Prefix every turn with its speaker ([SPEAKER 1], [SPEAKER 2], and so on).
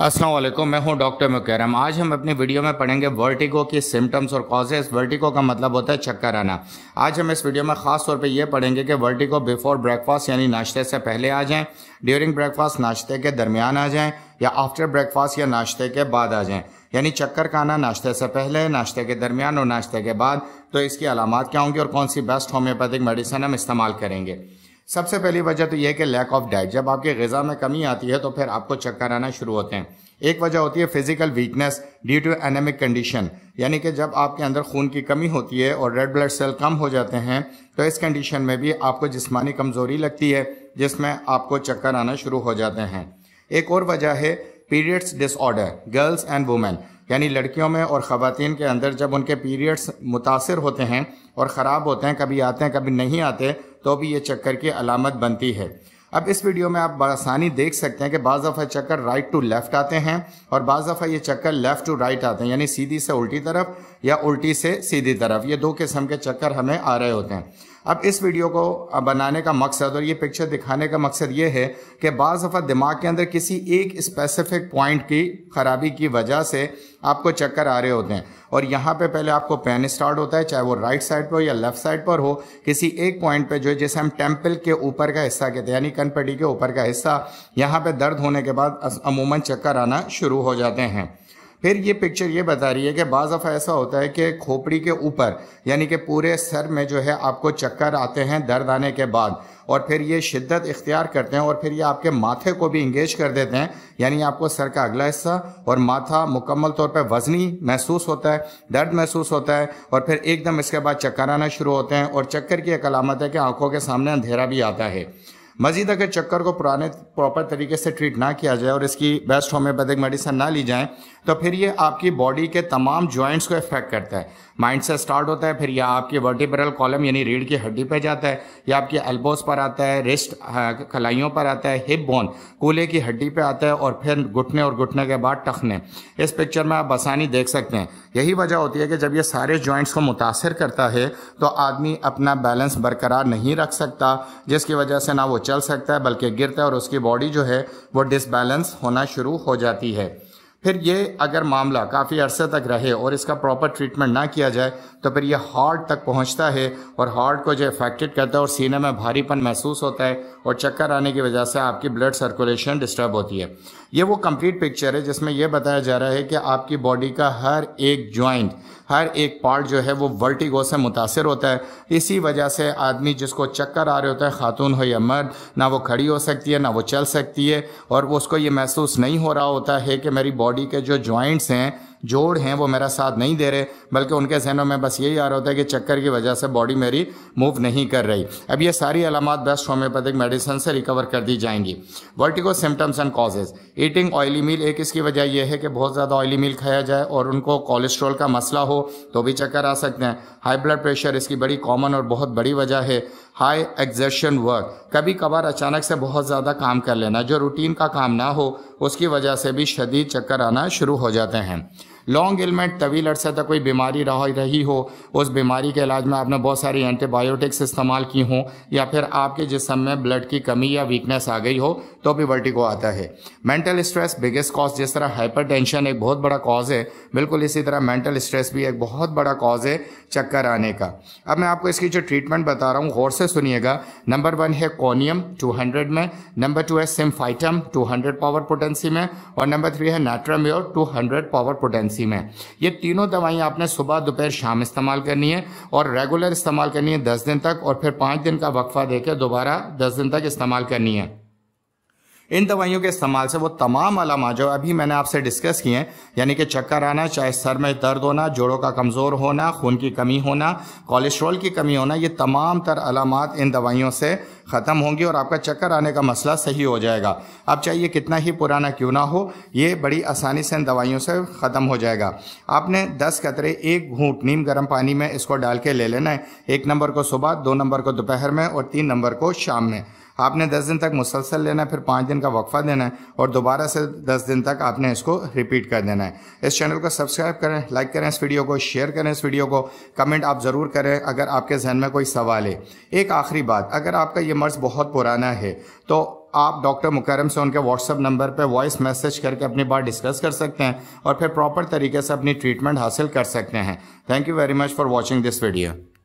[SPEAKER 1] असलम मैं हूं डॉक्टर मुकरम आज हम अपनी वीडियो में पढ़ेंगे वर्टिगो की सिम्टम्स और कॉजेज वर्टिगो का मतलब होता है चक्कर आना आज हम इस वीडियो में खास तौर पे ये पढ़ेंगे कि वर्टिगो बिफोर ब्रेकफास्ट यानी नाश्ते से पहले आ जाएं ड्यूरिंग ब्रेकफास्ट नाश्ते के दरमियान आ जाएं या आफ्टर ब्रेकफास्ट या नाश्ते के बाद आ जाएँ यानी चक्कर का आना नाश्ते से पहले नाश्ते के दरमियान और नाश्ते के बाद तो इसकी अलामत क्या होंगी और कौन सी बेस्ट होम्योपैथिक मेडिसिन हम इस्तेमाल करेंगे सबसे पहली वजह तो यह कि लैक ऑफ डाइट जब आपके गज़ा में कमी आती है तो फिर आपको चक्कर आना शुरू होते हैं एक वजह होती है physical weakness due to anaemic condition यानी कि जब आपके अंदर खून की कमी होती है और रेड ब्लड सेल कम हो जाते हैं तो इस कंडीशन में भी आपको जिस्मानी कमज़ोरी लगती है जिसमें आपको चक्कर आना शुरू हो जाते हैं एक और वजह है periods disorder girls and women यानी लड़कियों में और ख़वान के अंदर जब उनके पीरियड्स मुतासर होते हैं और ख़राब होते हैं कभी आते हैं कभी नहीं आते तो भी ये चक्कर की अलामत बनती है अब इस वीडियो में आप बसानी देख सकते हैं कि बाज़ दफ़ा चक्कर राइट टू लेफ़्ट आते हैं और बाज़ दफ़ा ये चक्कर लेफ़्ट टू राइट आते हैं यानी सीधी से उल्टी तरफ या उल्टी से सीधी तरफ ये दो किस्म के चक्कर हमें आ रहे होते हैं अब इस वीडियो को बनाने का मकसद और ये पिक्चर दिखाने का मकसद ये है कि बाज़ दफ़ा दिमाग के अंदर किसी एक स्पेसिफिक पॉइंट की ख़राबी की वजह से आपको चक्कर आ रहे होते हैं और यहाँ पे पहले आपको पेन स्टार्ट होता है चाहे वो राइट साइड पर हो या लेफ्ट साइड पर हो किसी एक पॉइंट पे जो है जैसे हम टेम्पल के ऊपर का हिस्सा कहते हैं यानी कनपटी के ऊपर का हिस्सा यहाँ पर दर्द होने के बाद अमूमन चक्कर आना शुरू हो जाते हैं फिर ये पिक्चर ये बता रही है कि बाज़ दफ़ा ऐसा होता है कि खोपड़ी के ऊपर यानी कि पूरे सर में जो है आपको चक्कर आते हैं दर्द आने के बाद और फिर ये शिद्दत इख्तियार करते हैं और फिर ये आपके माथे को भी इंगेज कर देते हैं यानी आपको सर का अगला हिस्सा और माथा मुकम्मल तौर पर वजनी महसूस होता है दर्द महसूस होता है और फिर एकदम इसके बाद चक्कर आना शुरू होते हैं और चक्कर की एक अलामत है कि आंखों के सामने अंधेरा भी आता है मजीद अगर चक्कर को पुराने प्रॉपर तरीके से ट्रीट ना किया जाए और इसकी बेस्ट होम्योपैथिक मेडिसिन ना ली जाए तो फिर ये आपकी बॉडी के तमाम जॉइंट्स को इफेक्ट करता है माइंड से स्टार्ट होता है फिर यह आपके वर्टिब्रल कॉलम यानी रीढ़ की हड्डी पे जाता है या आपके एल्बोस पर आता है रिस्ट कलाइयों पर आता है हिप बोन कूले की हड्डी पे आता है और फिर घुटने और घुटने के बाद टखने इस पिक्चर में आप बसानी देख सकते हैं यही वजह होती है कि जब ये सारे जॉइंट्स को मुतासर करता है तो आदमी अपना बैलेंस बरकरार नहीं रख सकता जिसकी वजह से ना वो चल सकता है बल्कि गिरता है और उसकी बॉडी जो है वो डिसबैलेंस होना शुरू हो जाती है फिर ये अगर मामला काफ़ी अरसे तक रहे और इसका प्रॉपर ट्रीटमेंट ना किया जाए तो फिर ये हार्ट तक पहुंचता है और हार्ट को जो इफेक्टेड करता है और सीने में भारीपन महसूस होता है और चक्कर आने की वजह से आपकी ब्लड सर्कुलेशन डिस्टर्ब होती है ये वो कंप्लीट पिक्चर है जिसमें यह बताया जा रहा है कि आपकी बॉडी का हर एक ज्वाइंट हर एक पार्ट जो है वो वर्टिगो से मुतासर होता है इसी वजह से आदमी जिसको चक्कर आ रहे होता है ख़ातून हो या मर्द ना वो खड़ी हो सकती है ना वो चल सकती है और उसको ये महसूस नहीं हो रहा होता है कि मेरी बॉडी के जो जॉइंट्स हैं जोड़ हैं वो मेरा साथ नहीं दे रहे बल्कि उनके जहनों में बस यही आ रहा होता है कि चक्कर की वजह से बॉडी मेरी मूव नहीं कर रही अब ये सारी अलामत बेस्ट होम्योपैथिक मेडिसिन से रिकवर कर दी जाएंगी vertigo symptoms and causes eating oily meal एक इसकी वजह यह है कि बहुत ज़्यादा ऑयली मील खाया जाए और उनको कोलेस्ट्रॉल का मसला हो तो भी चक्कर आ सकते हैं हाई ब्लड प्रेशर इसकी बड़ी कॉमन और बहुत बड़ी वजह है हाई एग्जेशन वर्क कभी कभार अचानक से बहुत ज़्यादा काम कर लेना जो रूटीन का काम ना हो उसकी वजह से भी शदीद चक्कर आना शुरू हो जाते हैं लॉन्ग एलमेंट तवील अरसा तक कोई बीमारी रही हो उस बीमारी के इलाज में आपने बहुत सारी एंटीबायोटिक्स इस्तेमाल की हों या फिर आपके जिसम में ब्लड की कमी या वीकनेस आ गई हो तो भी को आता है मेंटल स्ट्रेस बिगेस्ट कॉज जिस तरह हाइपर एक बहुत बड़ा कॉज है बिल्कुल इसी तरह मेंटल स्ट्रेस भी एक बहुत बड़ा कॉज है चक्कर आने का अब मैं आपको इसकी जो ट्रीटमेंट बता रहा हूँ गौर से सुनिएगा नंबर वन है कोनियम टू में नंबर टू है सिम्फाइटम टू पावर पोटेंसी में और नंबर थ्री है two hundred power potency pregnancy में ये तीनों दवाइयाँ आपने सुबह दोपहर शाम इस्तेमाल करनी है और रेगुलर इस्तेमाल करनी है दस दिन तक और फिर पाँच दिन का वक्फा देकर दोबारा दस दिन तक इस्तेमाल करनी है इन दवाइयों के इस्तेमाल से वो तमाम अलामा जो अभी मैंने आपसे डिस्कस किए हैं यानी कि चक्कर आना चाहे सर में दर्द होना जोड़ों का कमज़ोर होना खून की कमी होना कोलेस्ट्रॉल की कमी होना ये तमाम तर अलामत इन दवाइयों से ख़त्म होंगी और आपका चक्कर आने का मसला सही हो जाएगा अब चाहिए कितना ही पुराना क्यों ना हो ये बड़ी आसानी से इन दवाइयों से ख़त्म हो जाएगा आपने दस कतरे एक घूट नीम गर्म पानी में इसको डाल के ले लेना है एक नंबर को सुबह दो नंबर को दोपहर में और तीन नंबर को शाम में आपने दस दिन तक मुसलसल लेना है फिर पाँच दिन का वक्फा देना है और दोबारा से दस दिन तक आपने इसको रिपीट कर देना है इस चैनल को सब्सक्राइब करें लाइक करें इस वीडियो को शेयर करें इस वीडियो को कमेंट आप ज़रूर करें अगर आपके जहन में कोई सवाल है एक आखिरी बात अगर आपका ये मर्ज़ बहुत पुराना है तो आप डॉक्टर मुकरम से उनके व्हाट्सअप नंबर पर वॉइस मैसेज करके अपनी बात डिस्कस कर सकते हैं और फिर प्रॉपर तरीके से अपनी ट्रीटमेंट हासिल कर सकते हैं thank you very much for watching this video